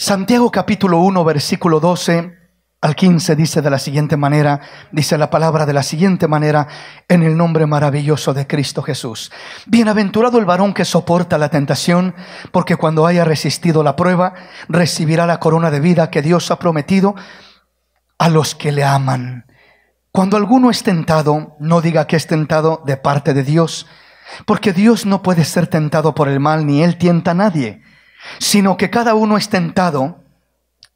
Santiago capítulo 1, versículo 12 al 15 dice de la siguiente manera, dice la palabra de la siguiente manera, en el nombre maravilloso de Cristo Jesús. Bienaventurado el varón que soporta la tentación, porque cuando haya resistido la prueba, recibirá la corona de vida que Dios ha prometido a los que le aman. Cuando alguno es tentado, no diga que es tentado de parte de Dios, porque Dios no puede ser tentado por el mal, ni él tienta a nadie sino que cada uno es tentado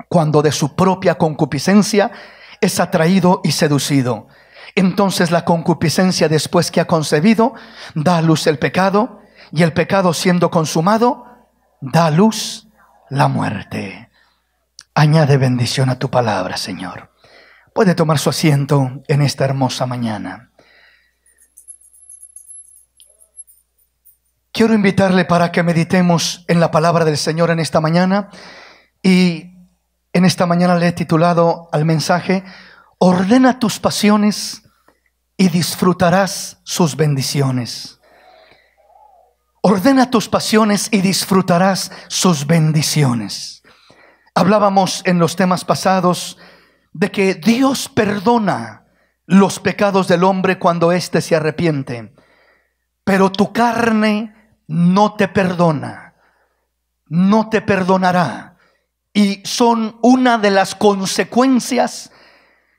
cuando de su propia concupiscencia es atraído y seducido. Entonces la concupiscencia después que ha concebido da a luz el pecado y el pecado siendo consumado da a luz la muerte. Añade bendición a tu palabra, Señor. Puede tomar su asiento en esta hermosa mañana. Quiero invitarle para que meditemos en la palabra del Señor en esta mañana y en esta mañana le he titulado al mensaje, Ordena tus pasiones y disfrutarás sus bendiciones. Ordena tus pasiones y disfrutarás sus bendiciones. Hablábamos en los temas pasados de que Dios perdona los pecados del hombre cuando éste se arrepiente, pero tu carne no te perdona, no te perdonará. Y son una de las consecuencias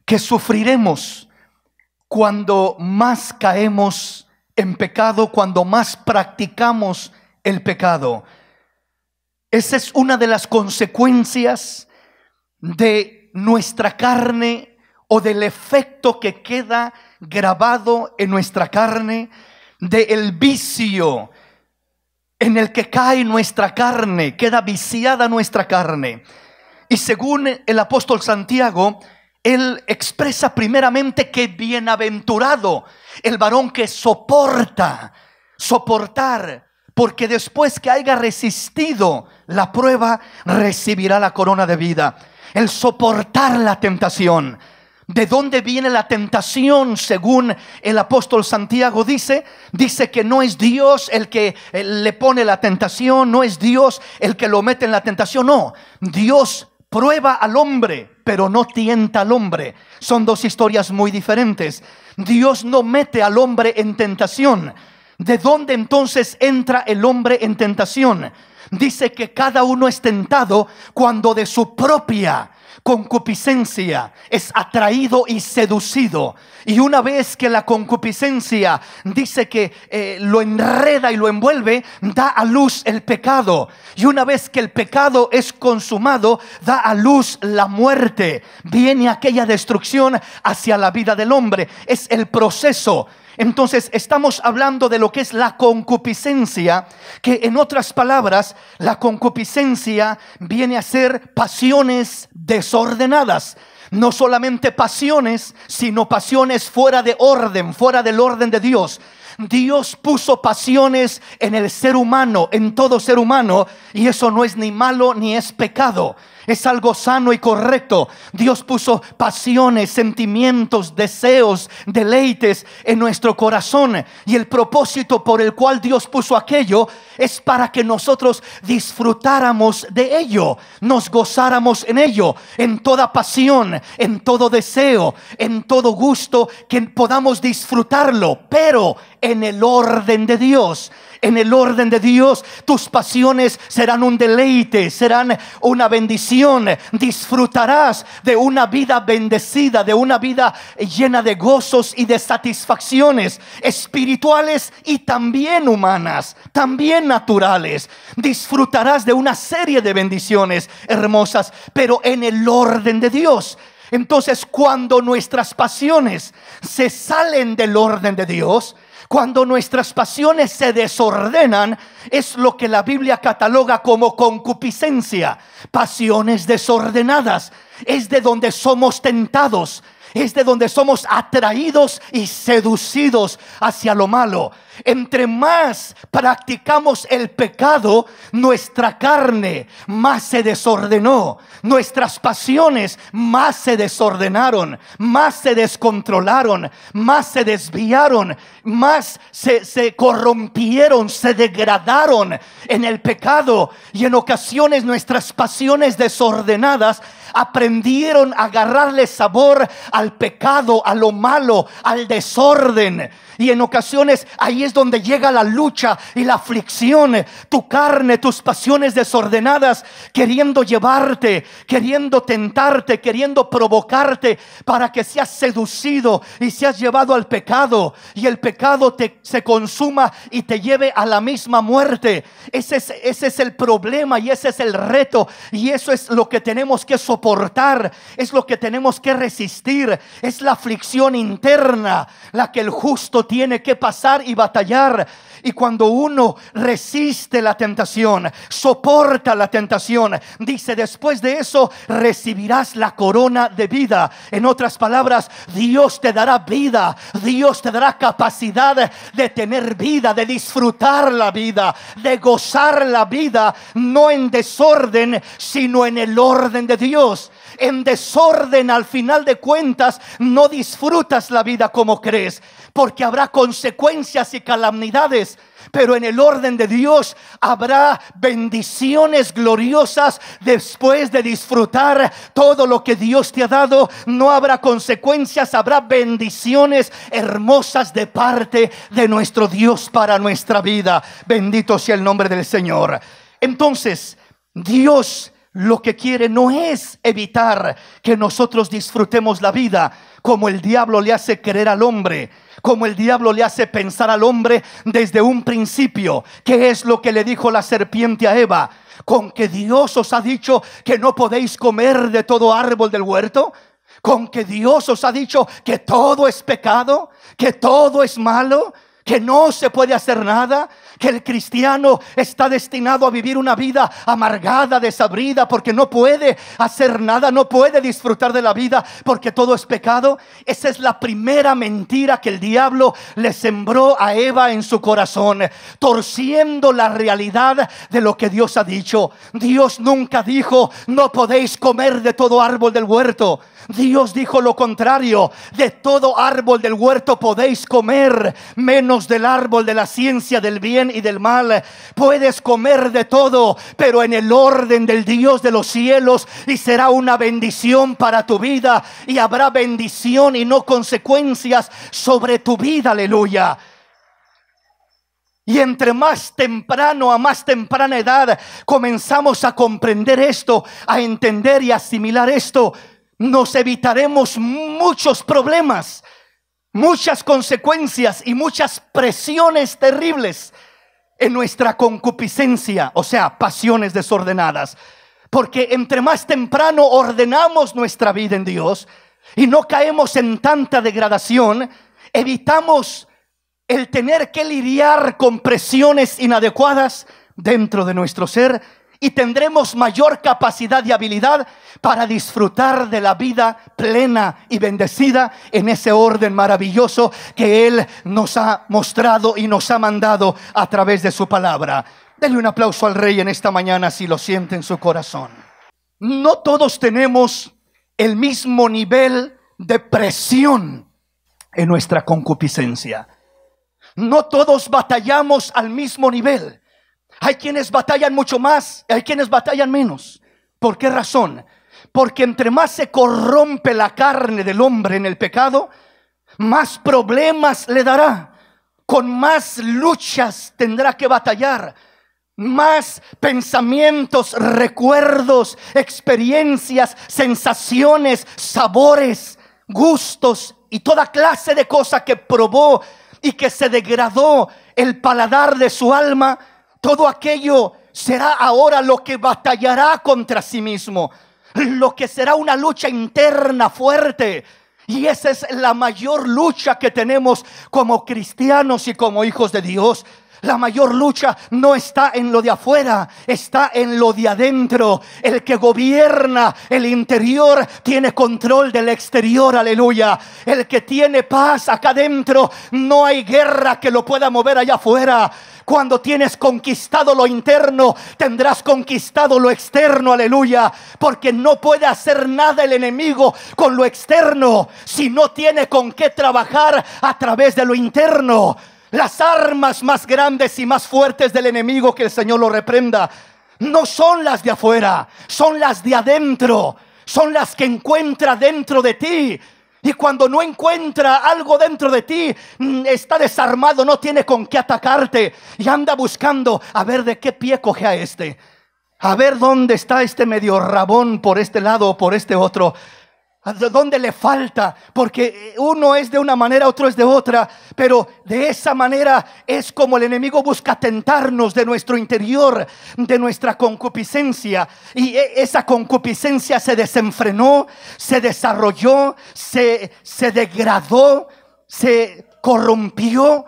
que sufriremos cuando más caemos en pecado, cuando más practicamos el pecado. Esa es una de las consecuencias de nuestra carne o del efecto que queda grabado en nuestra carne del vicio en el que cae nuestra carne, queda viciada nuestra carne. Y según el apóstol Santiago, él expresa primeramente que bienaventurado el varón que soporta, soportar, porque después que haya resistido la prueba, recibirá la corona de vida. El soportar la tentación, ¿De dónde viene la tentación? Según el apóstol Santiago dice, dice que no es Dios el que eh, le pone la tentación, no es Dios el que lo mete en la tentación, no. Dios prueba al hombre, pero no tienta al hombre. Son dos historias muy diferentes. Dios no mete al hombre en tentación. ¿De dónde entonces entra el hombre en tentación? Dice que cada uno es tentado cuando de su propia concupiscencia es atraído y seducido. Y una vez que la concupiscencia dice que eh, lo enreda y lo envuelve, da a luz el pecado. Y una vez que el pecado es consumado, da a luz la muerte. Viene aquella destrucción hacia la vida del hombre. Es el proceso entonces estamos hablando de lo que es la concupiscencia, que en otras palabras, la concupiscencia viene a ser pasiones desordenadas. No solamente pasiones, sino pasiones fuera de orden, fuera del orden de Dios. Dios puso pasiones en el ser humano, en todo ser humano, y eso no es ni malo ni es pecado. Es algo sano y correcto. Dios puso pasiones, sentimientos, deseos, deleites en nuestro corazón. Y el propósito por el cual Dios puso aquello es para que nosotros disfrutáramos de ello, nos gozáramos en ello, en toda pasión, en todo deseo, en todo gusto, que podamos disfrutarlo, pero en el orden de Dios en el orden de Dios, tus pasiones serán un deleite, serán una bendición. Disfrutarás de una vida bendecida, de una vida llena de gozos y de satisfacciones espirituales y también humanas, también naturales. Disfrutarás de una serie de bendiciones hermosas, pero en el orden de Dios. Entonces cuando nuestras pasiones se salen del orden de Dios, cuando nuestras pasiones se desordenan, es lo que la Biblia cataloga como concupiscencia, pasiones desordenadas. Es de donde somos tentados es de donde somos atraídos y seducidos hacia lo malo. Entre más practicamos el pecado, nuestra carne más se desordenó, nuestras pasiones más se desordenaron, más se descontrolaron, más se desviaron, más se, corrompieron, se degradaron en el pecado y en ocasiones nuestras pasiones desordenadas aprendieron a agarrarle sabor al pecado, a lo malo, al desorden. Y en ocasiones ahí es donde llega la lucha y la aflicción, tu carne, tus pasiones desordenadas, queriendo llevarte, queriendo tentarte, queriendo provocarte para que seas seducido y seas llevado al pecado y el pecado te, se consuma y te lleve a la misma muerte. Ese es, ese es el problema y ese es el reto y eso es lo que tenemos que soportar es lo que tenemos que resistir, es la aflicción interna, la que el justo tiene que pasar y batallar. Y cuando uno resiste la tentación, soporta la tentación, dice, después de eso recibirás la corona de vida. En otras palabras, Dios te dará vida, Dios te dará capacidad de tener vida, de disfrutar la vida, de gozar la vida, no en desorden, sino en el orden de Dios en desorden, al final de cuentas no disfrutas la vida como crees, porque habrá consecuencias y calamidades, pero en el orden de Dios habrá bendiciones gloriosas después de disfrutar todo lo que Dios te ha dado. No habrá consecuencias, habrá bendiciones hermosas de parte de nuestro Dios para nuestra vida. Bendito sea el nombre del Señor. Entonces, Dios lo que quiere no es evitar que nosotros disfrutemos la vida como el diablo le hace querer al hombre, como el diablo le hace pensar al hombre desde un principio, ¿Qué es lo que le dijo la serpiente a Eva, con que Dios os ha dicho que no podéis comer de todo árbol del huerto, con que Dios os ha dicho que todo es pecado, que todo es malo, que no se puede hacer nada, que el cristiano está destinado a vivir una vida amargada, desabrida, porque no puede hacer nada, no puede disfrutar de la vida, porque todo es pecado. Esa es la primera mentira que el diablo le sembró a Eva en su corazón, torciendo la realidad de lo que Dios ha dicho. Dios nunca dijo, no podéis comer de todo árbol del huerto. Dios dijo lo contrario. De todo árbol del huerto podéis comer, menos del árbol de la ciencia del bien y del mal. Puedes comer de todo, pero en el orden del Dios de los cielos y será una bendición para tu vida y habrá bendición y no consecuencias sobre tu vida. Aleluya. Y entre más temprano a más temprana edad comenzamos a comprender esto, a entender y asimilar esto, nos evitaremos muchos problemas, muchas consecuencias y muchas presiones terribles en nuestra concupiscencia, o sea, pasiones desordenadas. Porque entre más temprano ordenamos nuestra vida en Dios y no caemos en tanta degradación, evitamos el tener que lidiar con presiones inadecuadas dentro de nuestro ser y tendremos mayor capacidad y habilidad para disfrutar de la vida plena y bendecida en ese orden maravilloso que Él nos ha mostrado y nos ha mandado a través de su palabra. Denle un aplauso al Rey en esta mañana si lo siente en su corazón. No todos tenemos el mismo nivel de presión en nuestra concupiscencia. No todos batallamos al mismo nivel. Hay quienes batallan mucho más, hay quienes batallan menos. ¿Por qué razón? Porque entre más se corrompe la carne del hombre en el pecado, más problemas le dará, con más luchas tendrá que batallar, más pensamientos, recuerdos, experiencias, sensaciones, sabores, gustos y toda clase de cosas que probó y que se degradó el paladar de su alma todo aquello será ahora lo que batallará contra sí mismo, lo que será una lucha interna fuerte. Y esa es la mayor lucha que tenemos como cristianos y como hijos de Dios. La mayor lucha no está en lo de afuera, está en lo de adentro. El que gobierna el interior tiene control del exterior, aleluya. El que tiene paz acá adentro, no hay guerra que lo pueda mover allá afuera. Cuando tienes conquistado lo interno, tendrás conquistado lo externo, aleluya. Porque no puede hacer nada el enemigo con lo externo si no tiene con qué trabajar a través de lo interno. Las armas más grandes y más fuertes del enemigo que el Señor lo reprenda no son las de afuera, son las de adentro, son las que encuentra dentro de ti. Y cuando no encuentra algo dentro de ti, mm, está desarmado, no tiene con qué atacarte. Y anda buscando a ver de qué pie coge a este. A ver dónde está este medio rabón por este lado o por este otro. ¿Dónde le falta? Porque eh, uno es de una manera, otro es de otra. Pero de esa manera es como el enemigo busca tentarnos de nuestro interior, de nuestra concupiscencia. Y eh, esa concupiscencia se desenfrenó, se desarrolló, se, se degradó, se corrompió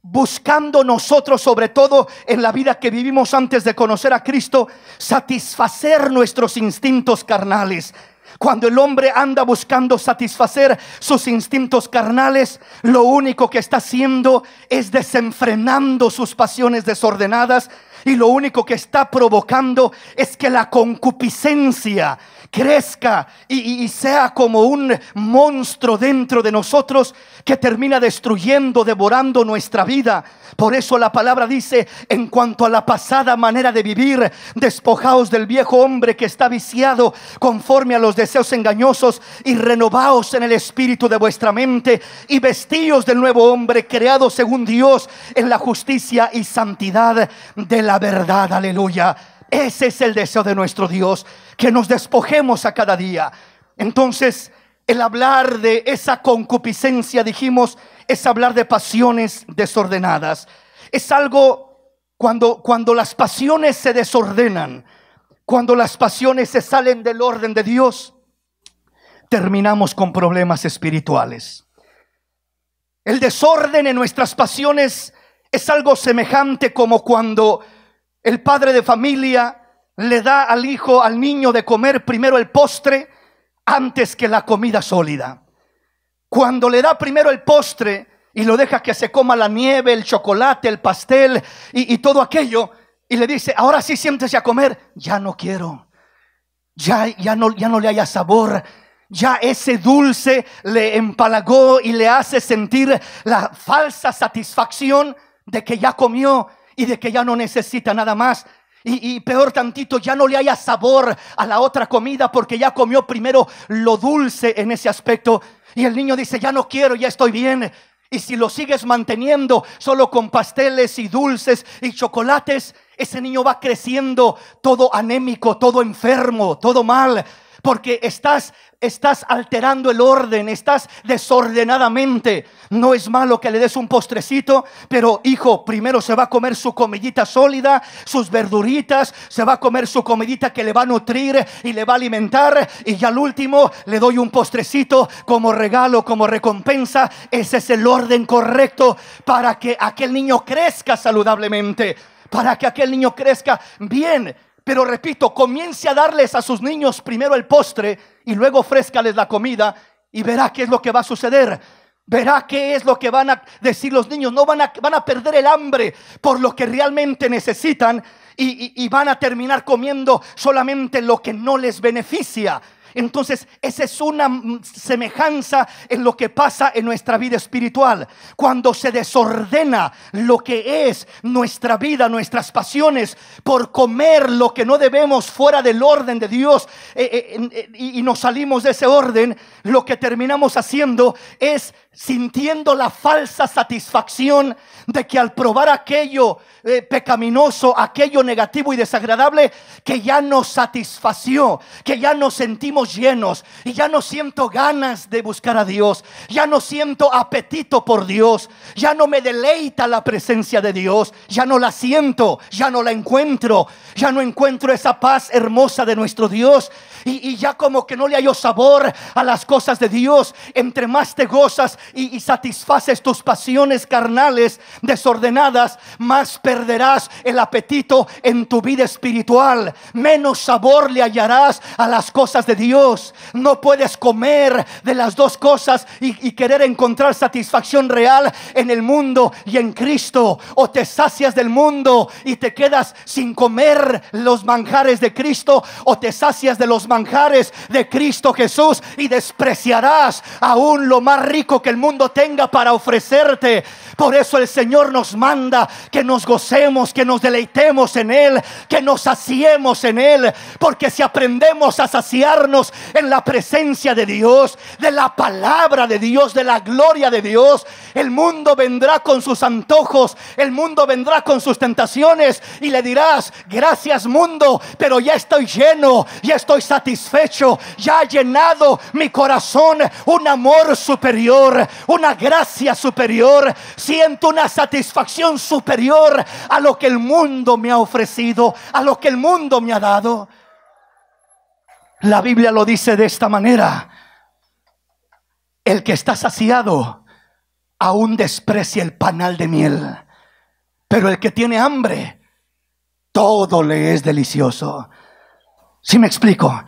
buscando nosotros, sobre todo en la vida que vivimos antes de conocer a Cristo, satisfacer nuestros instintos carnales. Cuando el hombre anda buscando satisfacer sus instintos carnales, lo único que está haciendo es desenfrenando sus pasiones desordenadas y lo único que está provocando es que la concupiscencia crezca y, sea como un monstruo dentro de nosotros que termina destruyendo, devorando nuestra vida. Por eso la palabra dice, en cuanto a la pasada manera de vivir, despojaos del viejo hombre que está viciado conforme a los deseos engañosos y renovaos en el espíritu de vuestra mente y vestíos del nuevo hombre creado según Dios en la justicia y santidad de la verdad. Aleluya. Ese es el deseo de nuestro Dios, que nos despojemos a cada día. Entonces, el hablar de esa concupiscencia, dijimos, es hablar de pasiones desordenadas. Es algo cuando, cuando las pasiones se desordenan, cuando las pasiones se salen del orden de Dios, terminamos con problemas espirituales. El desorden en nuestras pasiones es algo semejante como cuando el padre de familia le da al hijo, al niño de comer primero el postre antes que la comida sólida. Cuando le da primero el postre y lo deja que se coma la nieve, el chocolate, el pastel y, todo aquello, y le dice, ahora sí siéntese a comer, ya no quiero, ya, ya, no, ya no le haya sabor, ya ese dulce le empalagó y le hace sentir la falsa satisfacción de que ya comió y de que ya no necesita nada más. Y, peor tantito, ya no le haya sabor a la otra comida porque ya comió primero lo dulce en ese aspecto. Y el niño dice, ya no quiero, ya estoy bien. Y si lo sigues manteniendo solo con pasteles y dulces y chocolates, ese niño va creciendo todo anémico, todo enfermo, todo mal porque estás, estás alterando el orden, estás desordenadamente. No es malo que le des un postrecito, pero hijo, primero se va a comer su comidita sólida, sus verduritas, se va a comer su comidita que le va a nutrir y le va a alimentar, y ya al último le doy un postrecito como regalo, como recompensa. Ese es el orden correcto para que aquel niño crezca saludablemente para que aquel niño crezca bien. Pero repito, comience a darles a sus niños primero el postre y luego ofrézcales la comida y verá qué es lo que va a suceder. Verá qué es lo que van a decir los niños. No van a, van a perder el hambre por lo que realmente necesitan y van a terminar comiendo solamente lo que no les beneficia. Entonces, esa es una semejanza en lo que pasa en nuestra vida espiritual. Cuando se desordena lo que es nuestra vida, nuestras pasiones, por comer lo que no debemos fuera del orden de Dios eh, eh, eh, y nos salimos de ese orden, lo que terminamos haciendo es sintiendo la falsa satisfacción de que al probar aquello eh, pecaminoso, aquello negativo y desagradable, que ya nos satisfació, que ya nos sentimos llenos y ya no siento ganas de buscar a Dios, ya no siento apetito por Dios, ya no me deleita la presencia de Dios, ya no la siento, ya no la encuentro, ya no encuentro esa paz hermosa de nuestro Dios, y, ya como que no le halló sabor a las cosas de Dios. Entre más te gozas y, satisfaces tus pasiones carnales desordenadas, más perderás el apetito en tu vida espiritual. Menos sabor le hallarás a las cosas de Dios. No puedes comer de las dos cosas y, y querer encontrar satisfacción real en el mundo y en Cristo. O te sacias del mundo y te quedas sin comer los manjares de Cristo o te sacias de los manjares manjares de Cristo Jesús y despreciarás aún lo más rico que el mundo tenga para ofrecerte. Por eso el Señor nos manda que nos gocemos, que nos deleitemos en Él, que nos saciemos en Él, porque si aprendemos a saciarnos en la presencia de Dios, de la palabra de Dios, de la gloria de Dios, el mundo vendrá con sus antojos, el mundo vendrá con sus tentaciones y le dirás, gracias mundo, pero ya estoy lleno, ya estoy satisfecho satisfecho, ya ha llenado mi corazón un amor superior, una gracia superior. Siento una satisfacción superior a lo que el mundo me ha ofrecido, a lo que el mundo me ha dado. La Biblia lo dice de esta manera. El que está saciado aún desprecia el panal de miel, pero el que tiene hambre, todo le es delicioso. Si me explico,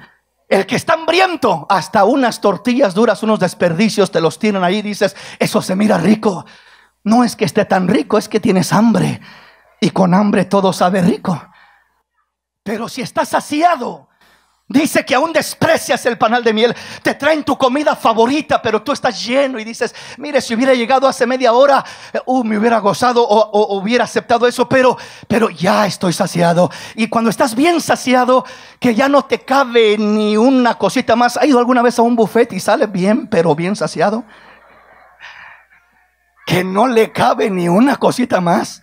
el que está hambriento, hasta unas tortillas duras, unos desperdicios te los tienen ahí, dices, eso se mira rico. No es que esté tan rico, es que tienes hambre. Y con hambre todo sabe rico. Pero si estás saciado, Dice que aún desprecias el panal de miel. Te traen tu comida favorita, pero tú estás lleno y dices, mire, si hubiera llegado hace media hora, eh, uh, me hubiera gozado o, hubiera aceptado eso, pero, pero ya estoy saciado. Y cuando estás bien saciado, que ya no te cabe ni una cosita más. ¿Ha ido alguna vez a un buffet y sale bien, pero bien saciado? Que no le cabe ni una cosita más.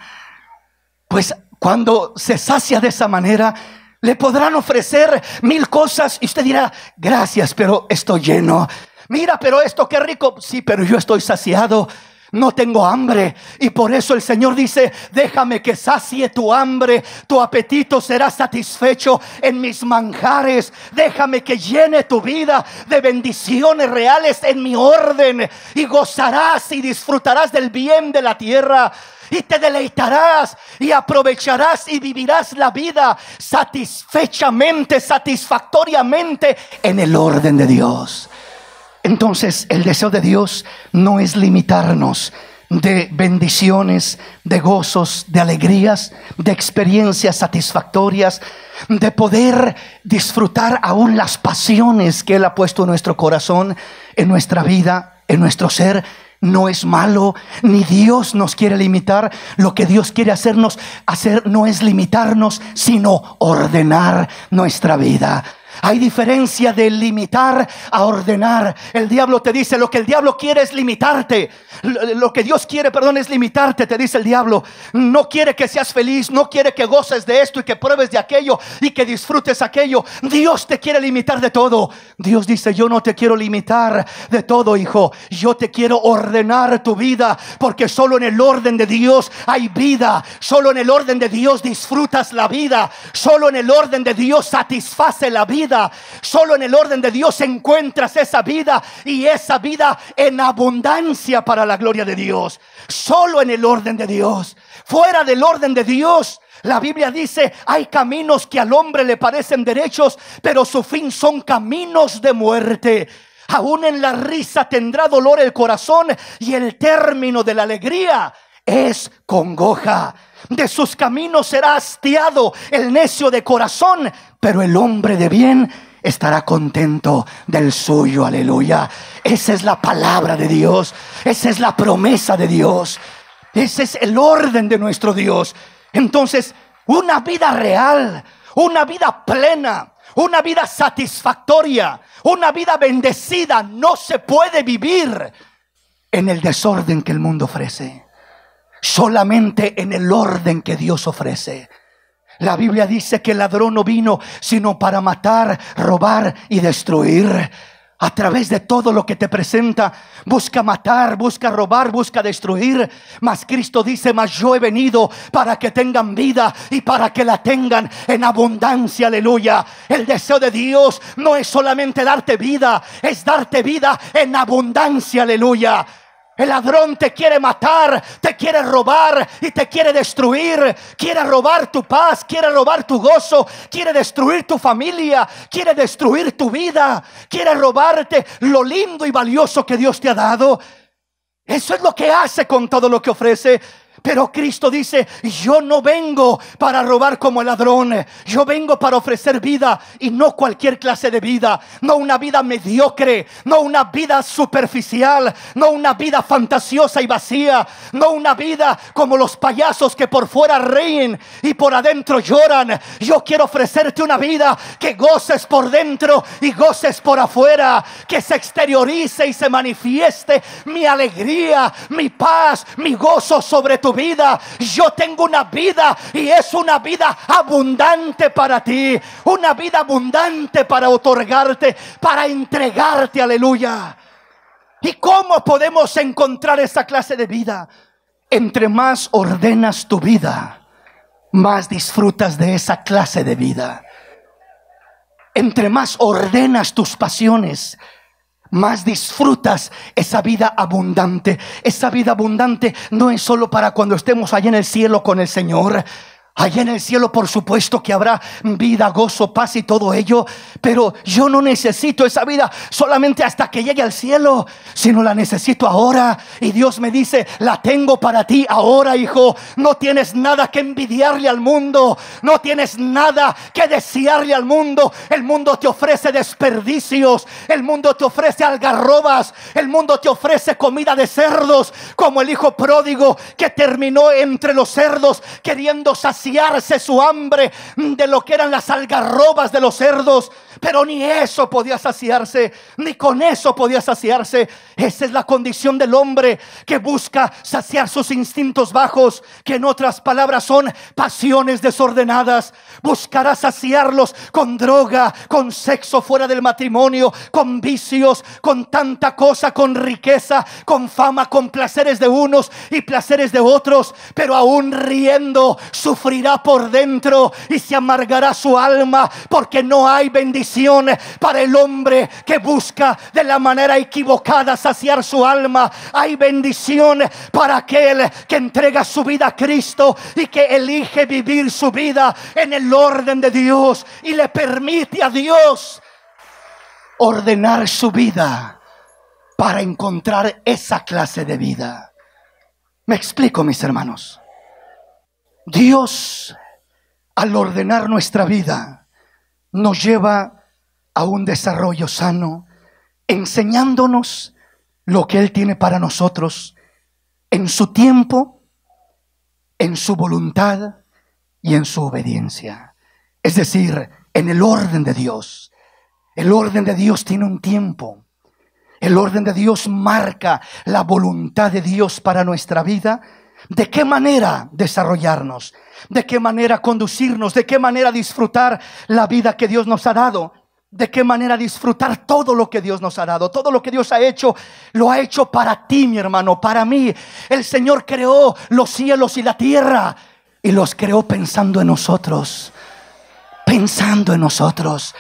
Pues cuando se sacia de esa manera, le podrán ofrecer mil cosas y usted dirá, gracias, pero estoy lleno. Mira, pero esto qué rico. Sí, pero yo estoy saciado no tengo hambre. Y por eso el Señor dice, déjame que sacie tu hambre, tu apetito será satisfecho en mis manjares. Déjame que llene tu vida de bendiciones reales en mi orden y gozarás y disfrutarás del bien de la tierra y te deleitarás y aprovecharás y vivirás la vida satisfechamente, satisfactoriamente en el orden de Dios. Entonces, el deseo de Dios no es limitarnos de bendiciones, de gozos, de alegrías, de experiencias satisfactorias, de poder disfrutar aún las pasiones que Él ha puesto en nuestro corazón, en nuestra vida, en nuestro ser. No es malo, ni Dios nos quiere limitar. Lo que Dios quiere hacernos hacer no es limitarnos, sino ordenar nuestra vida. Hay diferencia de limitar a ordenar. El diablo te dice, lo que el diablo quiere es limitarte. Lo que Dios quiere, perdón, es limitarte, te dice el diablo. No quiere que seas feliz, no quiere que goces de esto y que pruebes de aquello y que disfrutes aquello. Dios te quiere limitar de todo. Dios dice, yo no te quiero limitar de todo, hijo. Yo te quiero ordenar tu vida porque solo en el orden de Dios hay vida. Solo en el orden de Dios disfrutas la vida. Solo en el orden de Dios satisface la vida sólo Solo en el orden de Dios encuentras esa vida y esa vida en abundancia para la gloria de Dios. Solo en el orden de Dios. Fuera del orden de Dios. La Biblia dice, hay caminos que al hombre le parecen derechos, pero su fin son caminos de muerte. Aún en la risa tendrá dolor el corazón y el término de la alegría es congoja. De sus caminos será hastiado el necio de corazón, pero el hombre de bien estará contento del suyo, aleluya. Esa es la palabra de Dios, esa es la promesa de Dios, ese es el orden de nuestro Dios. Entonces, una vida real, una vida plena, una vida satisfactoria, una vida bendecida, no se puede vivir en el desorden que el mundo ofrece, solamente en el orden que Dios ofrece. La Biblia dice que el ladrón no vino sino para matar, robar y destruir. A través de todo lo que te presenta, busca matar, busca robar, busca destruir. Mas Cristo dice, mas yo he venido para que tengan vida y para que la tengan en abundancia. Aleluya. El deseo de Dios no es solamente darte vida, es darte vida en abundancia. Aleluya. El ladrón te quiere matar, te quiere robar y te quiere destruir. Quiere robar tu paz, quiere robar tu gozo, quiere destruir tu familia, quiere destruir tu vida, quiere robarte lo lindo y valioso que Dios te ha dado. Eso es lo que hace con todo lo que ofrece. Pero Cristo dice, yo no vengo para robar como ladrón, yo vengo para ofrecer vida y no cualquier clase de vida, no una vida mediocre, no una vida superficial, no una vida fantasiosa y vacía, no una vida como los payasos que por fuera reíen y por adentro lloran. Yo quiero ofrecerte una vida que goces por dentro y goces por afuera, que se exteriorice y se manifieste mi alegría, mi paz, mi gozo sobre tu vida. Yo tengo una vida y es una vida abundante para ti. Una vida abundante para otorgarte, para entregarte. Aleluya. ¿Y cómo podemos encontrar esa clase de vida? Entre más ordenas tu vida, más disfrutas de esa clase de vida. Entre más ordenas tus pasiones, más disfrutas esa vida abundante. Esa vida abundante no es solo para cuando estemos allá en el cielo con el Señor. Allá en el cielo, por supuesto que habrá vida, gozo, paz y todo ello. Pero yo no necesito esa vida solamente hasta que llegue al cielo, sino la necesito ahora. Y Dios me dice, la tengo para ti ahora, hijo. No tienes nada que envidiarle al mundo. No tienes nada que desearle al mundo. El mundo te ofrece desperdicios. El mundo te ofrece algarrobas. El mundo te ofrece comida de cerdos, como el hijo pródigo que terminó entre los cerdos queriendo saciar su hambre de lo que eran las algarrobas de los cerdos, pero ni eso podía saciarse, ni con eso podía saciarse. Esa es la condición del hombre que busca saciar sus instintos bajos, que en otras palabras son pasiones desordenadas. Buscará saciarlos con droga, con sexo fuera del matrimonio, con vicios, con tanta cosa, con riqueza, con fama, con placeres de unos y placeres de otros. Pero aún riendo, sufrirá por dentro y se amargará su alma porque no hay bendición bendición para el hombre que busca de la manera equivocada saciar su alma. Hay bendición para aquel que entrega su vida a Cristo y que elige vivir su vida en el orden de Dios y le permite a Dios ordenar su vida para encontrar esa clase de vida. Me explico, mis hermanos. Dios, al ordenar nuestra vida, nos lleva a un desarrollo sano, enseñándonos lo que Él tiene para nosotros en su tiempo, en su voluntad y en su obediencia. Es decir, en el orden de Dios. El orden de Dios tiene un tiempo. El orden de Dios marca la voluntad de Dios para nuestra vida de qué manera desarrollarnos, de qué manera conducirnos, de qué manera disfrutar la vida que Dios nos ha dado, de qué manera disfrutar todo lo que Dios nos ha dado, todo lo que Dios ha hecho, lo ha hecho para ti, mi hermano, para mí. El Señor creó los cielos y la tierra y los creó pensando en nosotros, pensando en nosotros.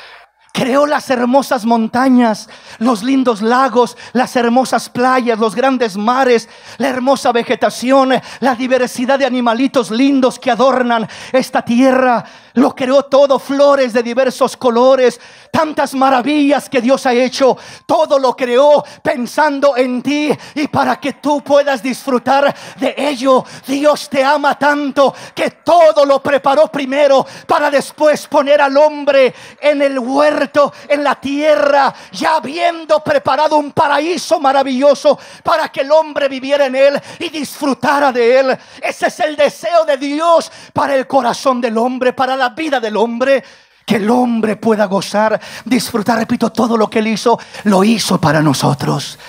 Creó las hermosas montañas, los lindos lagos, las hermosas playas, los grandes mares, la hermosa vegetación, la diversidad de animalitos lindos que adornan esta tierra. Lo creó todo, flores de diversos colores, tantas maravillas que Dios ha hecho. Todo lo creó pensando en ti y para que tú puedas disfrutar de ello. Dios te ama tanto que todo lo preparó primero para después poner al hombre en el huerto, en la tierra, ya habiendo preparado un paraíso maravilloso para que el hombre viviera en él y disfrutara de él. Ese es el deseo de Dios para el corazón del hombre, para la vida del hombre, que el hombre pueda gozar, disfrutar, repito, todo lo que él hizo, lo hizo para nosotros.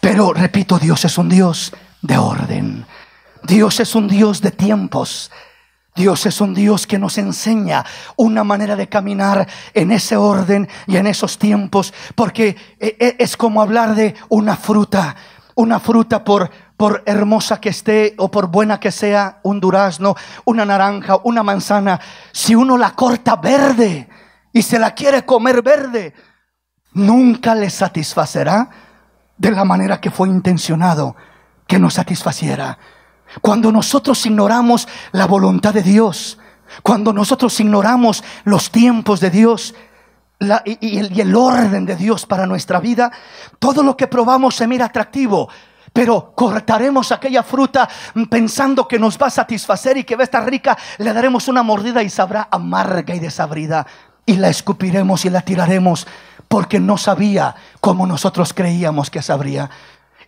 Pero, repito, Dios es un Dios de orden. Dios es un Dios de tiempos. Dios es un Dios que nos enseña una manera de caminar en ese orden y en esos tiempos, porque e, e, es como hablar de una fruta, una fruta por, por hermosa que esté o por buena que sea, un durazno, una naranja, una manzana, si uno la corta verde y se la quiere comer verde, nunca le satisfacerá de la manera que fue intencionado que nos satisfaciera. Cuando nosotros ignoramos la voluntad de Dios, cuando nosotros ignoramos los tiempos de Dios, el, y, el, orden de Dios para nuestra vida, todo lo que probamos se mira atractivo pero cortaremos aquella fruta pensando que nos va a satisfacer y que va a estar rica, le daremos una mordida y sabrá amarga y desabrida y la escupiremos y la tiraremos porque no sabía como nosotros creíamos que sabría.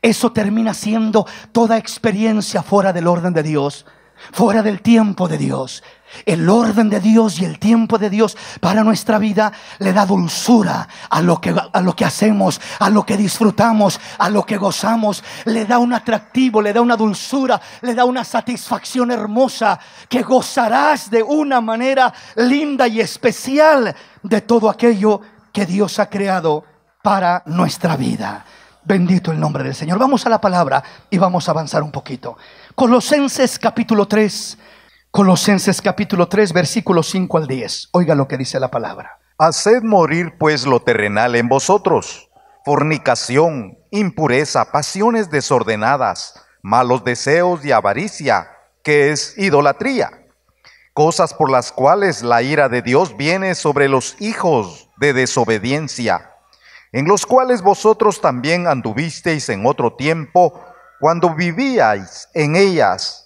Eso termina siendo toda experiencia fuera del orden de Dios, fuera del tiempo de Dios. El orden de Dios y el tiempo de Dios para nuestra vida le da dulzura a lo, que, a lo que hacemos, a lo que disfrutamos, a lo que gozamos. Le da un atractivo, le da una dulzura, le da una satisfacción hermosa que gozarás de una manera linda y especial de todo aquello que Dios ha creado para nuestra vida. Bendito el nombre del Señor. Vamos a la palabra y vamos a avanzar un poquito. Colosenses capítulo 3 Colosenses capítulo 3, versículo 5 al 10. Oiga lo que dice la palabra. Haced morir pues lo terrenal en vosotros, fornicación, impureza, pasiones desordenadas, malos deseos y avaricia, que es idolatría, cosas por las cuales la ira de Dios viene sobre los hijos de desobediencia, en los cuales vosotros también anduvisteis en otro tiempo, cuando vivíais en ellas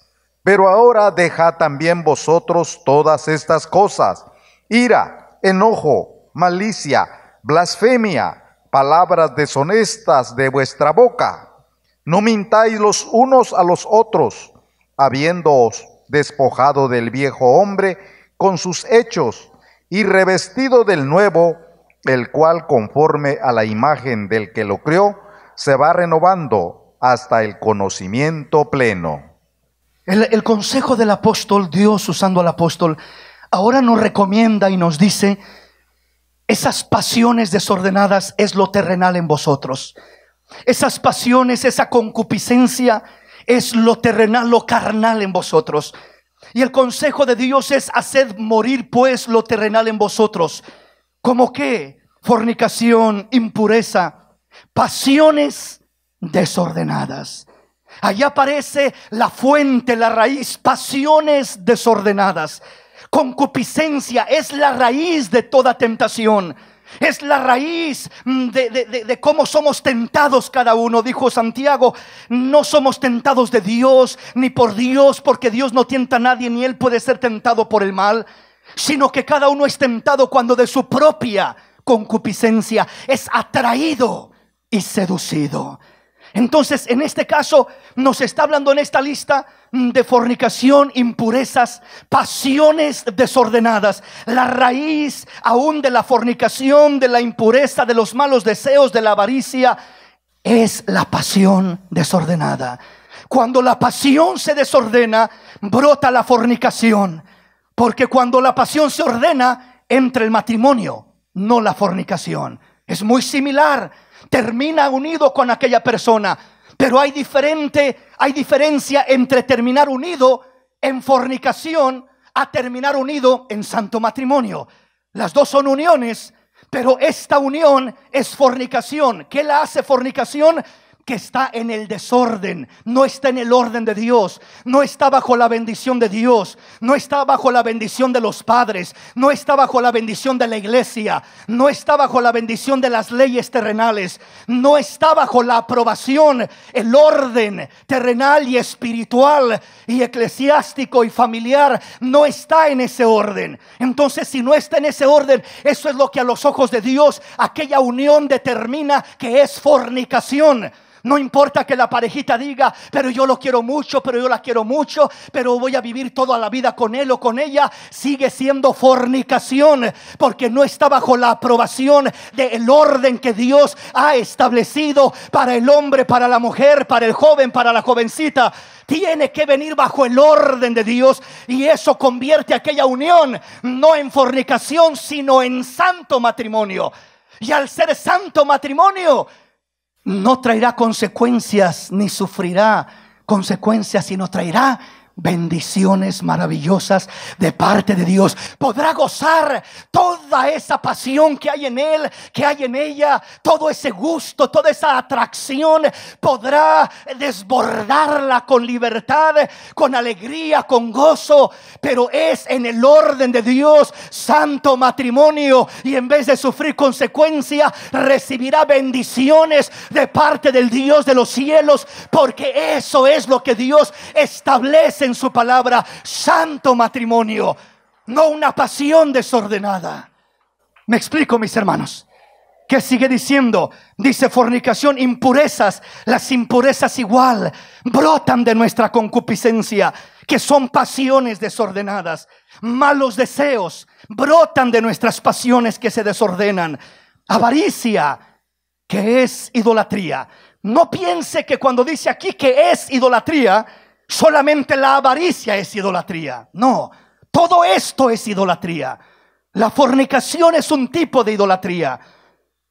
pero ahora dejad también vosotros todas estas cosas, ira, enojo, malicia, blasfemia, palabras deshonestas de vuestra boca. No mintáis los unos a los otros, habiéndoos despojado del viejo hombre con sus hechos y revestido del nuevo, el cual conforme a la imagen del que lo creó, se va renovando hasta el conocimiento pleno. El, consejo del apóstol, Dios usando al apóstol, ahora nos recomienda y nos dice, esas pasiones desordenadas es lo terrenal en vosotros. Esas pasiones, esa concupiscencia es lo terrenal, lo carnal en vosotros. Y el consejo de Dios es haced morir pues lo terrenal en vosotros. ¿Como qué? Fornicación, impureza, pasiones desordenadas. Allí aparece la fuente, la raíz, pasiones desordenadas. Concupiscencia es la raíz de toda tentación. Es la raíz de, de, cómo somos tentados cada uno. Dijo Santiago, no somos tentados de Dios ni por Dios, porque Dios no tienta a nadie ni Él puede ser tentado por el mal, sino que cada uno es tentado cuando de su propia concupiscencia es atraído y seducido. Entonces, en este caso, nos está hablando en esta lista mm, de fornicación, impurezas, pasiones desordenadas. La raíz aún de la fornicación, de la impureza, de los malos deseos, de la avaricia, es la pasión desordenada. Cuando la pasión se desordena, brota la fornicación. Porque cuando la pasión se ordena, entra el matrimonio, no la fornicación. Es muy similar termina unido con aquella persona. Pero hay diferente, hay diferencia entre terminar unido en fornicación a terminar unido en santo matrimonio. Las dos son uniones, pero esta unión es fornicación. ¿Qué la hace fornicación? que está en el desorden, no está en el orden de Dios, no está bajo la bendición de Dios, no está bajo la bendición de los padres, no está bajo la bendición de la iglesia, no está bajo la bendición de las leyes terrenales, no está bajo la aprobación, el orden terrenal y espiritual y eclesiástico y familiar, no está en ese orden. Entonces, si no está en ese orden, eso es lo que a los ojos de Dios aquella unión determina que es fornicación. No importa que la parejita diga, pero yo lo quiero mucho, pero yo la quiero mucho, pero voy a vivir toda la vida con él o con ella. Sigue siendo fornicación porque no está bajo la aprobación del orden que Dios ha establecido para el hombre, para la mujer, para el joven, para la jovencita. Tiene que venir bajo el orden de Dios y eso convierte aquella unión no en fornicación, sino en santo matrimonio. Y al ser santo matrimonio, no traerá consecuencias ni sufrirá consecuencias, sino traerá bendiciones maravillosas de parte de Dios. Podrá gozar toda esa pasión que hay en él, que hay en ella, todo ese gusto, toda esa atracción. Podrá desbordarla con libertad, con alegría, con gozo, pero es en el orden de Dios santo matrimonio y en vez de sufrir consecuencia, recibirá bendiciones de parte del Dios de los cielos, porque eso es lo que Dios establece en su palabra santo matrimonio, no una pasión desordenada. Me explico, mis hermanos. que sigue diciendo? Dice fornicación, impurezas. Las impurezas igual brotan de nuestra concupiscencia, que son pasiones desordenadas. Malos deseos brotan de nuestras pasiones que se desordenan. Avaricia, que es idolatría. No piense que cuando dice aquí que es idolatría, solamente la avaricia es idolatría. No, todo esto es idolatría. La fornicación es un tipo de idolatría.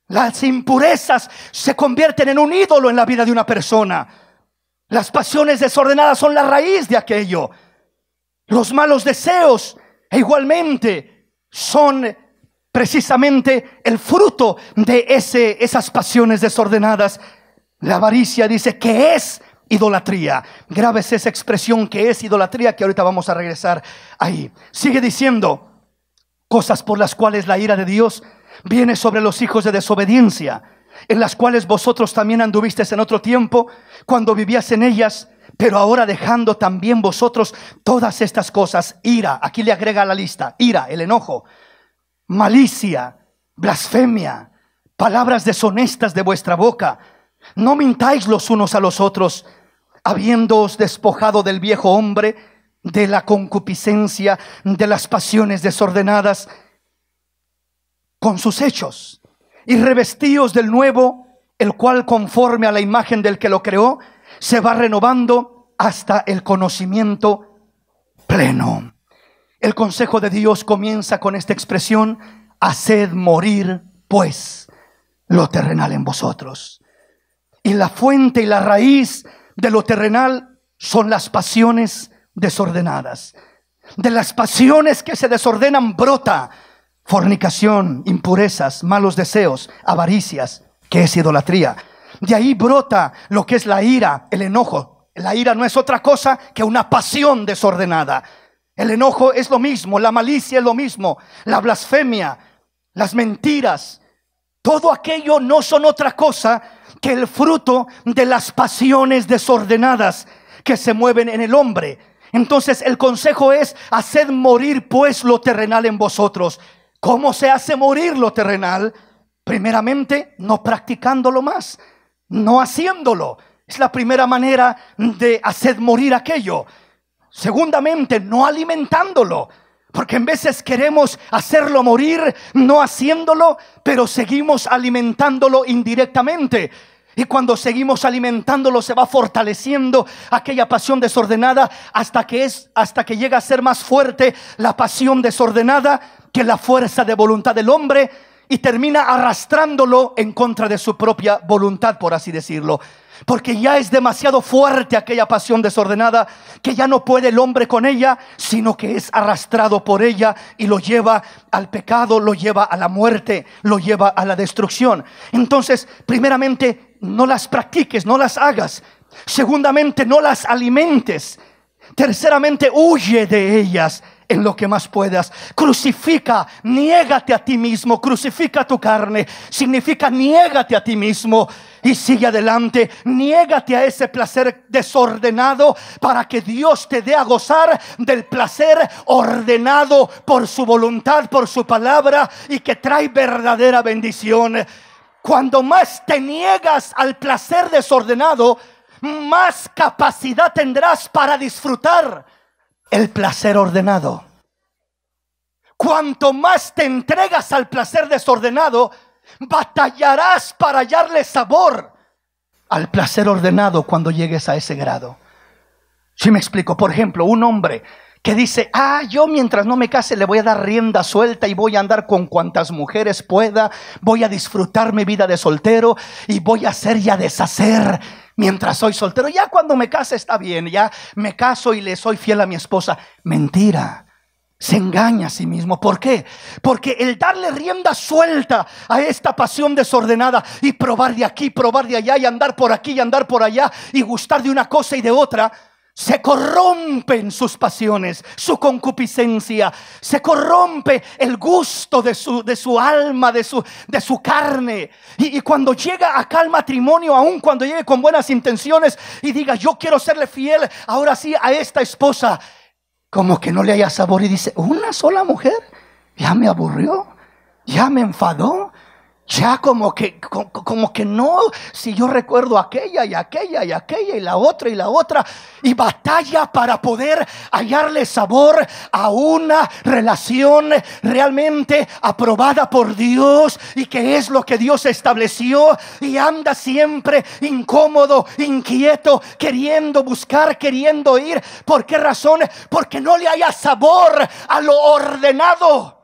Las impurezas se convierten en un ídolo en la vida de una persona. Las pasiones desordenadas son la raíz de aquello. Los malos deseos e igualmente son precisamente el fruto de ese, esas pasiones desordenadas. La avaricia dice que es idolatría. Grabes esa expresión que es idolatría, que ahorita vamos a regresar ahí. Sigue diciendo cosas por las cuales la ira de Dios viene sobre los hijos de desobediencia, en las cuales vosotros también anduvisteis en otro tiempo, cuando vivías en ellas, pero ahora dejando también vosotros todas estas cosas, ira, aquí le agrega la lista, ira, el enojo, malicia, blasfemia, palabras deshonestas de vuestra boca, no mintáis los unos a los otros, habiéndoos despojado del viejo hombre, de la concupiscencia, de las pasiones desordenadas, con sus hechos, y revestíos del nuevo, el cual conforme a la imagen del que lo creó, se va renovando hasta el conocimiento pleno. El consejo de Dios comienza con esta expresión, haced morir pues lo terrenal en vosotros. Y la fuente y la raíz de lo terrenal son las pasiones desordenadas. De las pasiones que se desordenan brota fornicación, impurezas, malos deseos, avaricias, que es idolatría. De ahí brota lo que es la ira, el enojo. La ira no es otra cosa que una pasión desordenada. El enojo es lo mismo, la malicia es lo mismo, la blasfemia, las mentiras, todo aquello no son otra cosa que el fruto de las pasiones desordenadas que se mueven en el hombre. Entonces el consejo es, haced morir pues lo terrenal en vosotros. ¿Cómo se hace morir lo terrenal? Primeramente, no practicándolo más, no haciéndolo. Es la primera manera de hacer morir aquello. Segundamente, no alimentándolo. Porque en veces queremos hacerlo morir no haciéndolo, pero seguimos alimentándolo indirectamente. Y cuando seguimos alimentándolo se va fortaleciendo aquella pasión desordenada hasta que es hasta que llega a ser más fuerte la pasión desordenada que la fuerza de voluntad del hombre y termina arrastrándolo en contra de su propia voluntad, por así decirlo. Porque ya es demasiado fuerte aquella pasión desordenada que ya no puede el hombre con ella, sino que es arrastrado por ella y lo lleva al pecado, lo lleva a la muerte, lo lleva a la destrucción. Entonces, primeramente, no las practiques, no las hagas. Segundamente, no las alimentes. Terceramente, huye de ellas en lo que más puedas. Crucifica, niégate a ti mismo, crucifica tu carne. Significa niégate a ti mismo y sigue adelante. Niégate a ese placer desordenado para que Dios te dé a gozar del placer ordenado por su voluntad, por su palabra y que trae verdadera bendición. Cuando más te niegas al placer desordenado, más capacidad tendrás para disfrutar el placer ordenado. Cuanto más te entregas al placer desordenado, batallarás para hallarle sabor al placer ordenado cuando llegues a ese grado. Si me explico, por ejemplo, un hombre que dice, ah, yo mientras no me case le voy a dar rienda suelta y voy a andar con cuantas mujeres pueda, voy a disfrutar mi vida de soltero y voy a hacer y a deshacer mientras soy soltero. Ya cuando me case está bien, ya me caso y le soy fiel a mi esposa. Mentira. Se engaña a sí mismo. ¿Por qué? Porque el darle rienda suelta a esta pasión desordenada y probar de aquí, probar de allá y andar por aquí y andar por allá y gustar de una cosa y de otra, se corrompen sus pasiones, su concupiscencia, se corrompe el gusto de su, de su alma, de su, de su carne. Y, y, cuando llega acá al matrimonio, aun cuando llegue con buenas intenciones y diga, yo quiero serle fiel ahora sí a esta esposa, como que no le haya sabor y dice, una sola mujer, ya me aburrió, ya me enfadó, ya como que, como, que no, si yo recuerdo aquella y aquella y aquella y la otra y la otra, y batalla para poder hallarle sabor a una relación realmente aprobada por Dios y que es lo que Dios estableció y anda siempre incómodo, inquieto, queriendo buscar, queriendo ir. ¿Por qué razones? Porque no le haya sabor a lo ordenado.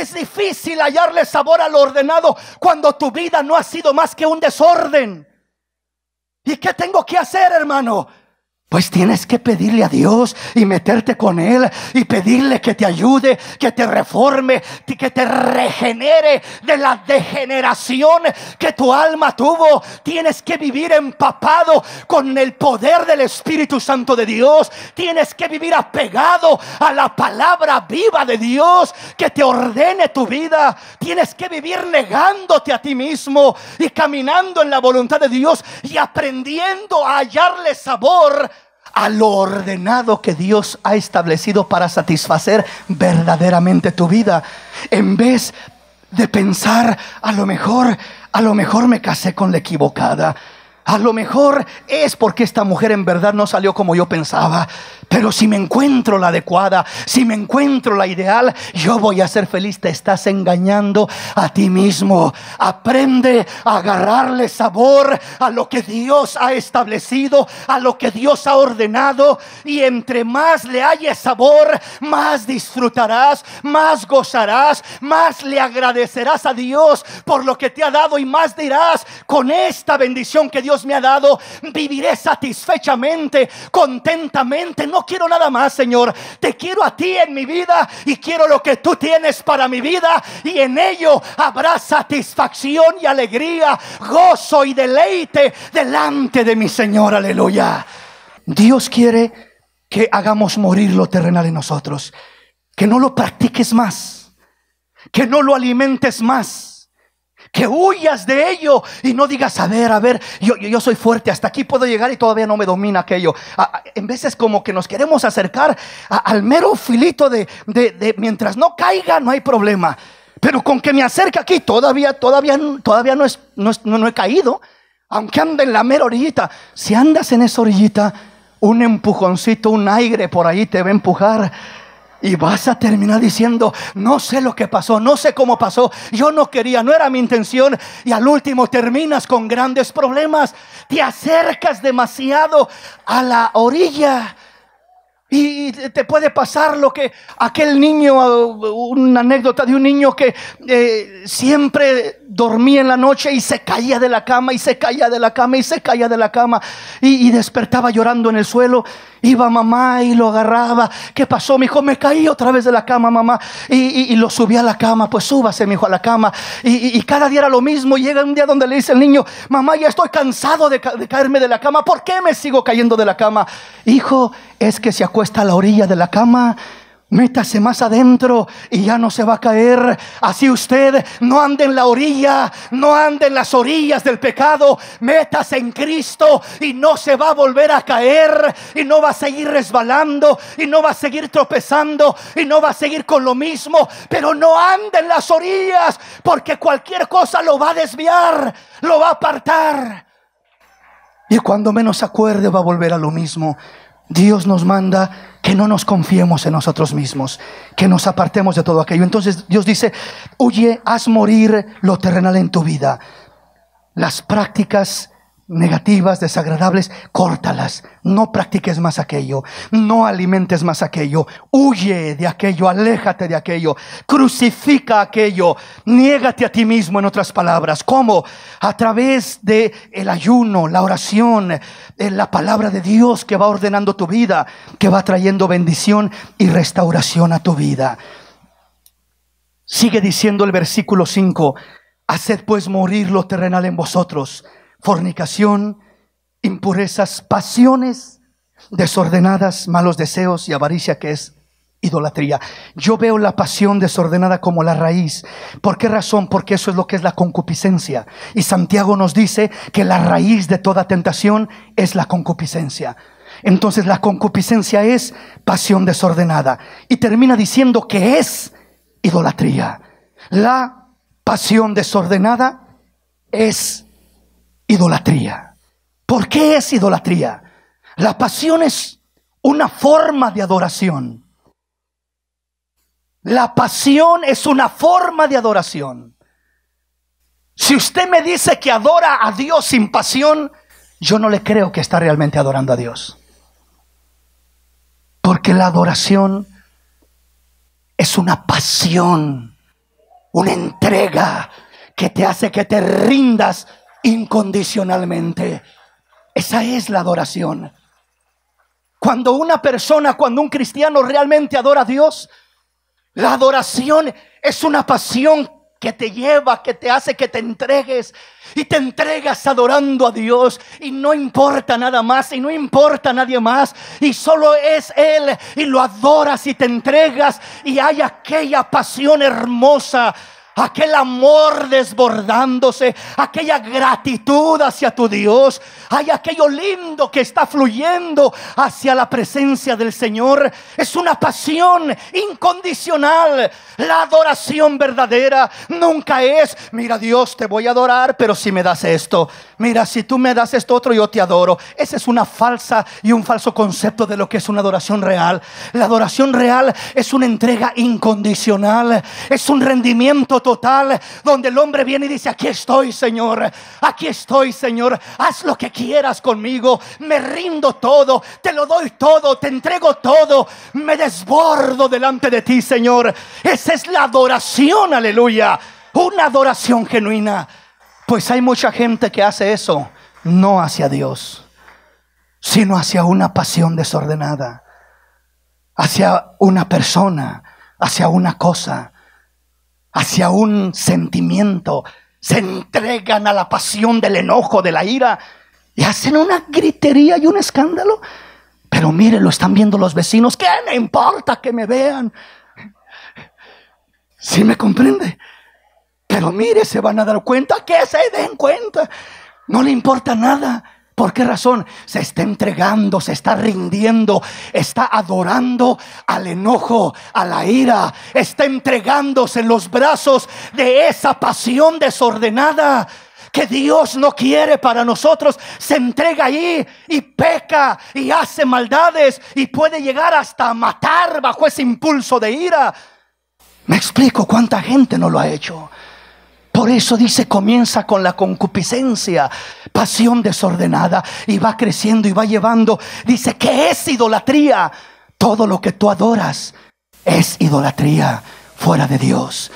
Es difícil hallarle sabor al ordenado cuando tu vida no ha sido más que un desorden. ¿Y qué tengo que hacer, hermano? Pues tienes que pedirle a Dios y meterte con Él y pedirle que te ayude, que te reforme, que te regenere de la degeneración que tu alma tuvo. Tienes que vivir empapado con el poder del Espíritu Santo de Dios. Tienes que vivir apegado a la palabra viva de Dios que te ordene tu vida. Tienes que vivir negándote a ti mismo y caminando en la voluntad de Dios y aprendiendo a hallarle sabor a lo ordenado que Dios ha establecido para satisfacer verdaderamente tu vida. En vez de pensar, a lo mejor, a lo mejor me casé con la equivocada. A lo mejor es porque esta mujer en verdad no salió como yo pensaba. Pero si me encuentro la adecuada, si me encuentro la ideal, yo voy a ser feliz. Te estás engañando a ti mismo. Aprende a agarrarle sabor a lo que Dios ha establecido, a lo que Dios ha ordenado. Y entre más le haya sabor, más disfrutarás, más gozarás, más le agradecerás a Dios por lo que te ha dado y más dirás, con esta bendición que Dios me ha dado, viviré satisfechamente, contentamente no quiero nada más, Señor. Te quiero a ti en mi vida y quiero lo que tú tienes para mi vida y en ello habrá satisfacción y alegría, gozo y deleite delante de mi Señor. Aleluya. Dios quiere que hagamos morir lo terrenal en nosotros, que no lo practiques más, que no lo alimentes más que huyas de ello y no digas, a ver, a ver, yo, yo, yo soy fuerte, hasta aquí puedo llegar y todavía no me domina aquello. en veces como que nos queremos acercar al mero filito de, de, de mientras no caiga, no hay problema. Pero con que me acerque aquí, todavía, todavía, todavía no, es, no, he caído. Aunque ande en la mera orillita, si andas en esa orillita, un empujoncito, un aire por ahí te va a empujar y vas a terminar diciendo, no sé lo que pasó, no sé cómo pasó, yo no quería, no era mi intención. Y al último terminas con grandes problemas. Te acercas demasiado a la orilla y te puede pasar lo que aquel niño, una anécdota de un niño que eh, siempre dormía en la noche y se caía de la cama y se caía de la cama y se caía de la cama y, despertaba llorando en el suelo. Iba mamá y lo agarraba. ¿Qué pasó, mi hijo? Me caí otra vez de la cama, mamá. Y, lo subí a la cama. Pues súbase, mi hijo, a la cama. Y, cada día era lo mismo. Llega un día donde le dice el niño, mamá, ya estoy cansado de, caerme de la cama. ¿Por qué me sigo cayendo de la cama? Hijo, es que se acuerda está a la orilla de la cama, Métase más adentro y ya no se va a caer. Así usted no ande en la orilla, no ande en las orillas del pecado. Métase en Cristo y no se va a volver a caer y no va a seguir resbalando y no va a seguir tropezando y no va a seguir con lo mismo. Pero no ande en las orillas porque cualquier cosa lo va a desviar, lo va a apartar. Y cuando menos acuerde va a volver a lo mismo. Dios nos manda que no nos confiemos en nosotros mismos, que nos apartemos de todo aquello. Entonces Dios dice, huye, haz morir lo terrenal en tu vida. Las prácticas negativas, desagradables, córtalas. No practiques más aquello. No alimentes más aquello. Huye de aquello. Aléjate de aquello. Crucifica aquello. Niégate a ti mismo, en otras palabras. ¿Cómo? A través de el ayuno, la oración, eh, la palabra de Dios que va ordenando tu vida, que va trayendo bendición y restauración a tu vida. Sigue diciendo el versículo 5. Haced pues morir lo terrenal en vosotros fornicación, impurezas, pasiones desordenadas, malos deseos y avaricia que es idolatría. Yo veo la pasión desordenada como la raíz. ¿Por qué razón? Porque eso es lo que es la concupiscencia. Y Santiago nos dice que la raíz de toda tentación es la concupiscencia. Entonces la concupiscencia es pasión desordenada. Y termina diciendo que es idolatría. La pasión desordenada es idolatría. ¿Por qué es idolatría? La pasión es una forma de adoración. La pasión es una forma de adoración. Si usted me dice que adora a Dios sin pasión, yo no le creo que está realmente adorando a Dios. Porque la adoración es una pasión, una entrega que te hace que te rindas incondicionalmente. Esa es la adoración. Cuando una persona, cuando un cristiano realmente adora a Dios, la adoración es una pasión que te lleva, que te hace que te entregues y te entregas adorando a Dios y no importa nada más y no importa nadie más y solo es Él y lo adoras y te entregas y hay aquella pasión hermosa aquel amor desbordándose, aquella gratitud hacia tu Dios. Hay aquello lindo que está fluyendo hacia la presencia del Señor. Es una pasión incondicional. La adoración verdadera nunca es, mira Dios, te voy a adorar, pero si me das esto, mira, si tú me das esto otro, yo te adoro. Esa es una falsa y un falso concepto de lo que es una adoración real. La adoración real es una entrega incondicional, es un rendimiento total, donde el hombre viene y dice, aquí estoy, Señor, aquí estoy, Señor, haz lo que quieras conmigo, me rindo todo, te lo doy todo, te entrego todo, me desbordo delante de ti, Señor. Esa es la adoración, aleluya, una adoración genuina. Pues hay mucha gente que hace eso, no hacia Dios, sino hacia una pasión desordenada, hacia una persona, hacia una cosa, hacia un sentimiento. Se entregan a la pasión del enojo, de la ira, y hacen una gritería y un escándalo. Pero mire, lo están viendo los vecinos. ¿Qué me importa que me vean? si me comprende? Pero mire, se van a dar cuenta, que se den cuenta. No le importa nada. ¿Por qué razón? Se está entregando, se está rindiendo, está adorando al enojo, a la ira, está entregándose en los brazos de esa pasión desordenada que Dios no quiere para nosotros, se entrega ahí y peca y hace maldades y puede llegar hasta matar bajo ese impulso de ira. Me explico cuánta gente no lo ha hecho. Por eso dice, comienza con la concupiscencia, pasión desordenada, y va creciendo y va llevando. Dice que es idolatría. Todo lo que tú adoras es idolatría fuera de Dios.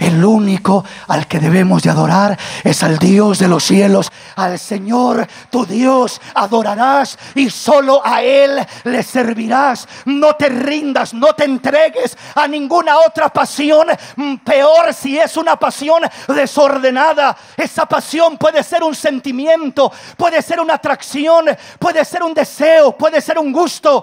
El único al que debemos de adorar es al Dios de los cielos, al Señor tu Dios adorarás y solo a Él le servirás. No te rindas, no te entregues a ninguna otra pasión, mm, peor si es una pasión desordenada. Esa pasión puede ser un sentimiento, puede ser una atracción, puede ser un deseo, puede ser un gusto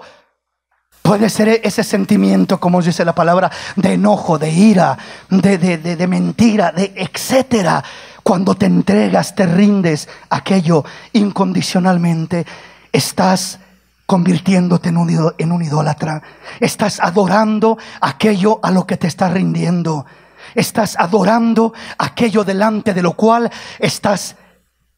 Puede ser ese sentimiento, como dice la palabra, de enojo, de ira, de, de, mentira, de etcétera. Cuando te entregas, te rindes aquello incondicionalmente, estás convirtiéndote en un, en un idólatra. Estás adorando aquello a lo que te estás rindiendo. Estás adorando aquello delante de lo cual estás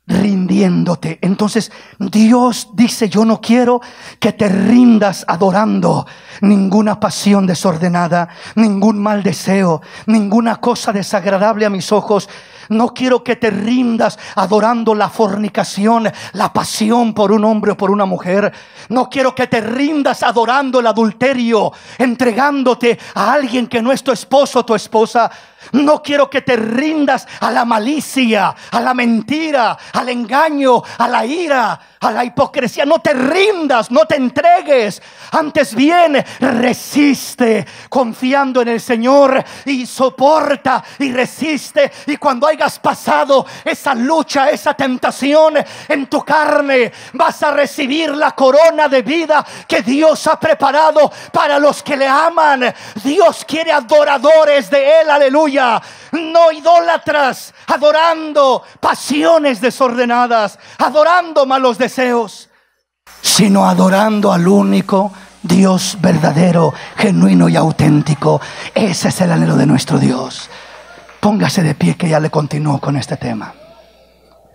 rindiéndote. Entonces Dios dice, yo no quiero que te rindas adorando ninguna pasión desordenada, ningún mal deseo, ninguna cosa desagradable a mis ojos, no quiero que te rindas adorando la fornicación, la pasión por un hombre o por una mujer. No quiero que te rindas adorando el adulterio, entregándote a alguien que no es tu esposo o tu esposa. No quiero que te rindas a la malicia, a la mentira, al engaño, a la ira, a la hipocresía. No te rindas, no te entregues. Antes viene resiste confiando en el Señor y soporta y resiste. Y cuando hay has pasado esa lucha, esa tentación en tu carne, vas a recibir la corona de vida que Dios ha preparado para los que le aman. Dios quiere adoradores de Él, aleluya. No idólatras, adorando pasiones desordenadas, adorando malos deseos, sino adorando al único Dios verdadero, genuino y auténtico. Ese es el anhelo de nuestro Dios. Póngase de pie que ya le continúo con este tema.